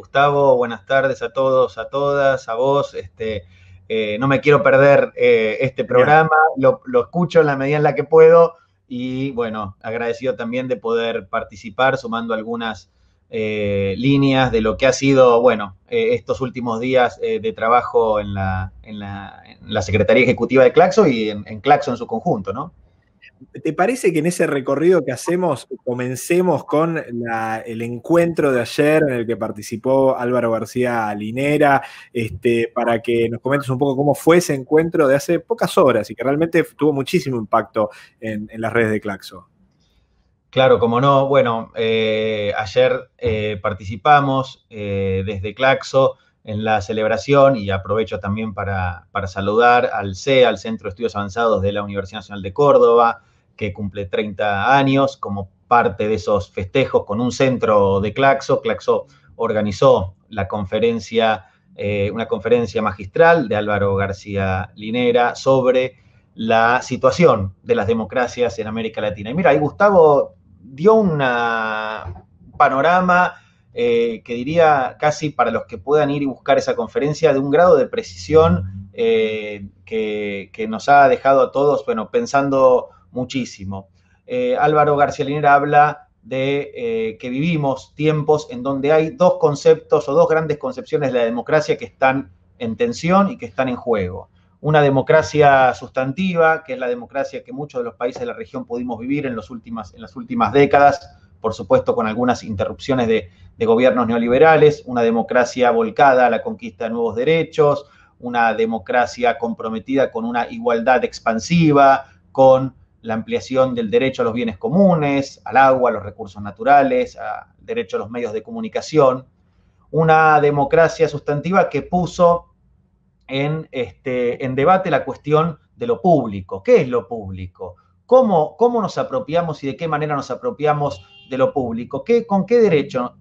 Gustavo, buenas tardes a todos, a todas, a vos. Este, eh, no me quiero perder eh, este programa, lo, escucho en la medida en la que puedo y bueno, agradecido también de poder participar sumando algunas eh, líneas de lo que ha sido, bueno, estos últimos días de trabajo en la, en, la, Secretaría Ejecutiva de Claxo y en, en Claxo en su conjunto, ¿no? ¿Te parece que en ese recorrido que hacemos comencemos con el encuentro de ayer en el que participó Álvaro García Linera, este, para que nos comentes un poco cómo fue ese encuentro de hace pocas horas y que realmente tuvo muchísimo impacto en, las redes de Claxo? Claro, como no. Bueno, eh, ayer eh, participamos eh, desde Claxo en la celebración y aprovecho también para, saludar al CEA, al Centro de Estudios Avanzados de la Universidad Nacional de Córdoba, que cumple 30 años como parte de esos festejos con un centro de Claxo. Claxo organizó la conferencia, eh, una conferencia magistral de Álvaro García Linera sobre la situación de las democracias en América Latina. Y mira, ahí Gustavo dio un panorama eh, que diría casi para los que puedan ir y buscar esa conferencia de un grado de precisión eh, que, que, nos ha dejado a todos, bueno, pensando muchísimo. Eh, Álvaro García Linera habla de eh, que vivimos tiempos en donde hay dos conceptos o dos grandes concepciones de la democracia que están en tensión y que están en juego. Una democracia sustantiva, que es la democracia que muchos de los países de la región pudimos vivir en, los últimas, en las últimas décadas, por supuesto con algunas interrupciones de, de gobiernos neoliberales, una democracia volcada a la conquista de nuevos derechos, una democracia comprometida con una igualdad expansiva, con la ampliación del derecho a los bienes comunes, al agua, a los recursos naturales, al derecho a los medios de comunicación, una democracia sustantiva que puso en, este, en debate la cuestión de lo público. ¿Qué es lo público? ¿Cómo, nos apropiamos y de qué manera nos apropiamos de lo público? ¿Qué, ¿Con qué derecho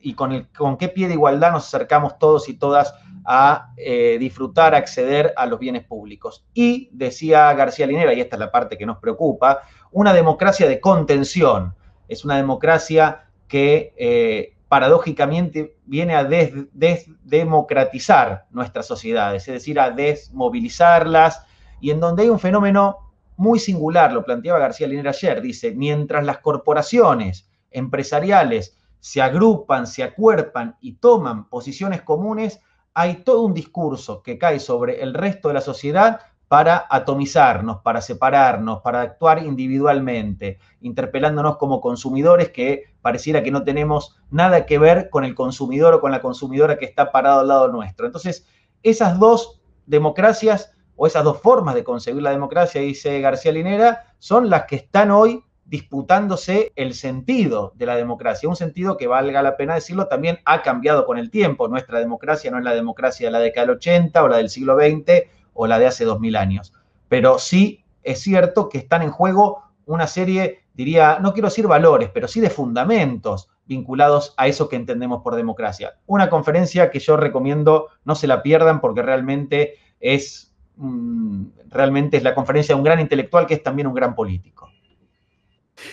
y con, el, con qué pie de igualdad nos acercamos todos y todas a eh, disfrutar, acceder a los bienes públicos. Y, decía García Linera, y esta es la parte que nos preocupa, una democracia de contención. Es una democracia que eh, paradójicamente viene a desdemocratizar nuestras sociedades, es decir, a desmovilizarlas, y en donde hay un fenómeno muy singular, lo planteaba García Linera ayer, dice, mientras las corporaciones empresariales se agrupan, se acuerpan y toman posiciones comunes, hay todo un discurso que cae sobre el resto de la sociedad para atomizarnos, para separarnos, para actuar individualmente, interpelándonos como consumidores que pareciera que no tenemos nada que ver con el consumidor o con la consumidora que está parado al lado nuestro. Entonces, esas dos democracias o esas dos formas de concebir la democracia, dice García Linera, son las que están hoy disputándose el sentido de la democracia, un sentido que valga la pena decirlo, también ha cambiado con el tiempo. Nuestra democracia no es la democracia de la década del 80 o la del siglo XX o la de hace 2000 años, pero sí es cierto que están en juego una serie, diría, no quiero decir valores, pero sí de fundamentos vinculados a eso que entendemos por democracia. Una conferencia que yo recomiendo, no se la pierdan porque realmente es, realmente es la conferencia de un gran intelectual que es también un gran político.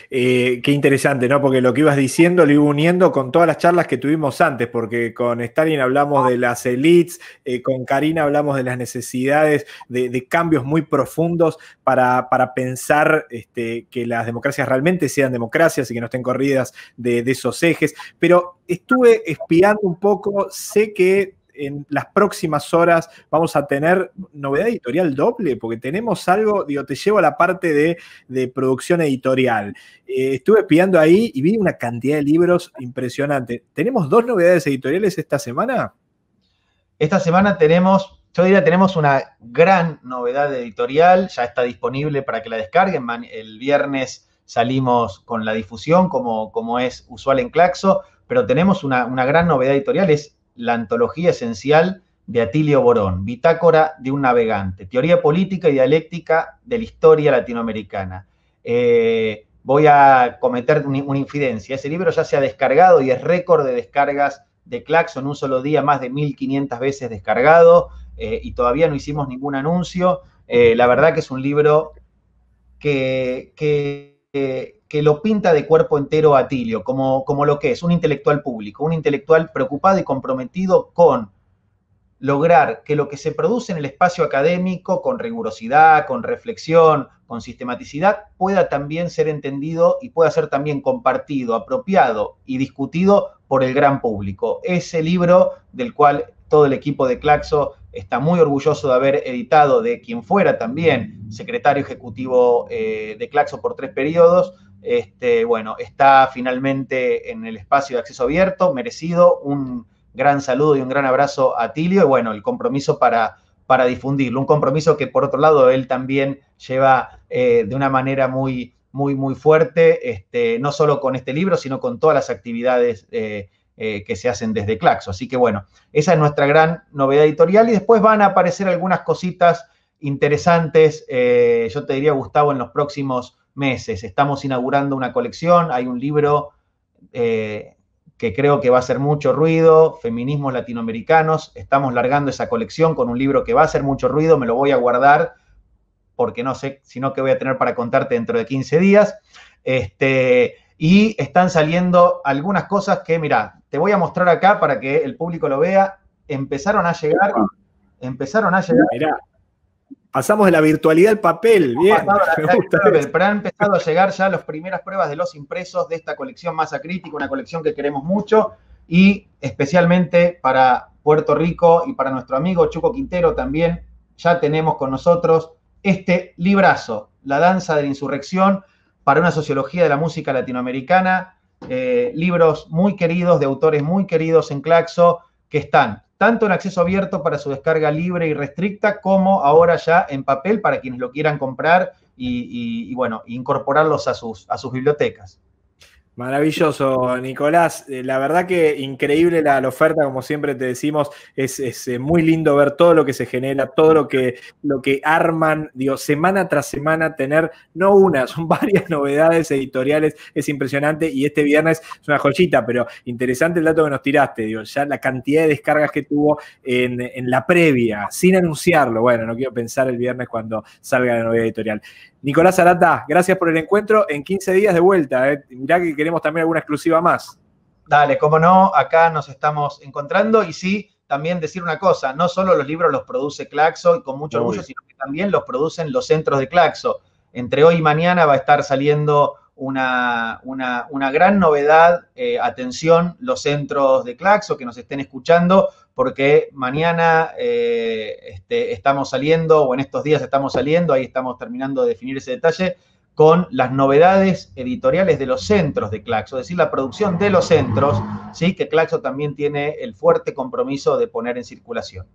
Eh, qué interesante, ¿no? Porque lo que ibas diciendo lo iba uniendo con todas las charlas que tuvimos antes, porque con Stalin hablamos de las elites, eh, con Karina hablamos de las necesidades de, cambios muy profundos para, pensar este, que las democracias realmente sean democracias y que no estén corridas de, de esos ejes. Pero estuve espiando un poco, sé que en las próximas horas vamos a tener novedad editorial doble, porque tenemos algo, digo, te llevo a la parte de, producción editorial. Eh, estuve espiando ahí y vi una cantidad de libros impresionante. ¿Tenemos dos novedades editoriales esta semana? Esta semana tenemos, yo diría, tenemos una gran novedad editorial, ya está disponible para que la descarguen. El viernes salimos con la difusión, como, como es usual en Claxo, pero tenemos una, una gran novedad editorial, es la antología esencial de Atilio Borón, Bitácora de un navegante, Teoría Política y Dialéctica de la Historia Latinoamericana. Eh, voy a cometer una infidencia. Ese libro ya se ha descargado y es récord de descargas de Claxon, un solo día más de 1.500 veces descargado eh, y todavía no hicimos ningún anuncio. Eh, la verdad que es un libro que que lo pinta de cuerpo entero a Tilio, como, como lo que es, un intelectual público, un intelectual preocupado y comprometido con lograr que lo que se produce en el espacio académico, con rigurosidad, con reflexión, con sistematicidad, pueda también ser entendido y pueda ser también compartido, apropiado y discutido por el gran público. Ese libro del cual todo el equipo de Claxo está muy orgulloso de haber editado de quien fuera también secretario ejecutivo eh, de Claxo por tres periodos, este, bueno, está finalmente en el espacio de acceso abierto, merecido. Un gran saludo y un gran abrazo a Tilio y bueno, el compromiso para, para difundirlo. Un compromiso que por otro lado él también lleva eh, de una manera muy, muy, muy fuerte, este, no solo con este libro, sino con todas las actividades. Eh, eh, que se hacen desde Claxo. Así que bueno, esa es nuestra gran novedad editorial y después van a aparecer algunas cositas interesantes, yo te diría, Gustavo, en los próximos meses. Estamos inaugurando una colección, hay un libro eh, que creo que va a hacer mucho ruido, Feminismos Latinoamericanos, estamos largando esa colección con un libro que va a hacer mucho ruido, me lo voy a guardar porque no sé, no que voy a tener para contarte dentro de 15 días. Este, y están saliendo algunas cosas que, mira, te voy a mostrar acá para que el público lo vea. Empezaron a llegar, empezaron a llegar. Pasamos de la virtualidad al papel. Bien. pero han empezado a llegar ya las primeras pruebas de los impresos de esta colección Masa Crítica, una colección que queremos mucho y especialmente para Puerto Rico y para nuestro amigo Chuco Quintero también. Ya tenemos con nosotros este librazo, La danza de la insurrección para una sociología de la música latinoamericana. Eh, libros muy queridos, de autores muy queridos en Claxo, que están tanto en acceso abierto para su descarga libre y restricta, como ahora ya en papel para quienes lo quieran comprar y, bueno, incorporarlos a sus, a sus bibliotecas. Maravilloso, Nicolás. Eh, la verdad que increíble la, oferta, como siempre te decimos, es, eh, muy lindo ver todo lo que se genera, todo lo que, lo que arman, digo, semana tras semana, tener no una, son varias novedades editoriales, es impresionante y este viernes es una joyita, pero interesante el dato que nos tiraste, digo, ya la cantidad de descargas que tuvo en, en la previa, sin anunciarlo, bueno, no quiero pensar el viernes cuando salga la novedad editorial. Nicolás Arata, gracias por el encuentro, en 15 días de vuelta, eh. mirá que queremos también alguna exclusiva más. Dale, cómo no, acá nos estamos encontrando y sí, también decir una cosa, no solo los libros los produce Claxo y con mucho orgullo, sino que también los producen los centros de Claxo. Entre hoy y mañana va a estar saliendo una, una, gran novedad. Eh, atención, los centros de Claxo que nos estén escuchando, porque mañana eh, este, estamos saliendo, o en estos días estamos saliendo, ahí estamos terminando de definir ese detalle, con las novedades editoriales de los centros de Claxo, es decir, la producción de los centros, ¿sí? que Claxo también tiene el fuerte compromiso de poner en circulación.